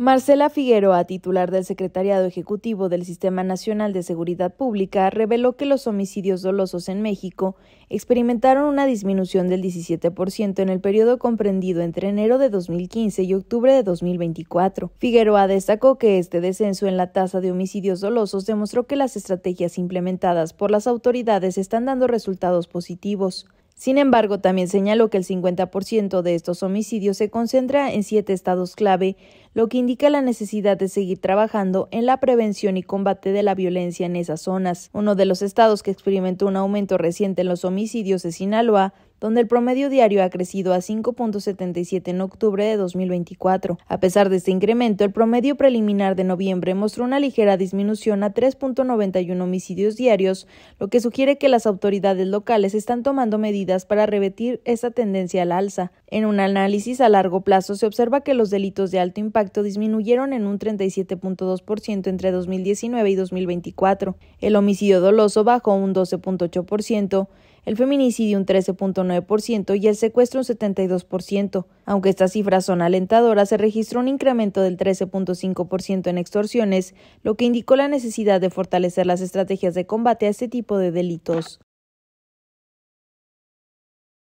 Marcela Figueroa, titular del Secretariado Ejecutivo del Sistema Nacional de Seguridad Pública, reveló que los homicidios dolosos en México experimentaron una disminución del 17% en el periodo comprendido entre enero de 2015 y octubre de 2024. Figueroa destacó que este descenso en la tasa de homicidios dolosos demostró que las estrategias implementadas por las autoridades están dando resultados positivos. Sin embargo, también señaló que el 50% de estos homicidios se concentra en siete estados clave, lo que indica la necesidad de seguir trabajando en la prevención y combate de la violencia en esas zonas. Uno de los estados que experimentó un aumento reciente en los homicidios es Sinaloa, donde el promedio diario ha crecido a 5.77 en octubre de 2024. A pesar de este incremento, el promedio preliminar de noviembre mostró una ligera disminución a 3.91 homicidios diarios, lo que sugiere que las autoridades locales están tomando medidas para revertir esa tendencia al alza. En un análisis a largo plazo se observa que los delitos de alto impacto disminuyeron en un 37.2% entre 2019 y 2024. El homicidio doloso bajó un 12.8%, el feminicidio un 13.9% y el secuestro un 72%. Aunque estas cifras son alentadoras, se registró un incremento del 13.5% en extorsiones, lo que indicó la necesidad de fortalecer las estrategias de combate a este tipo de delitos.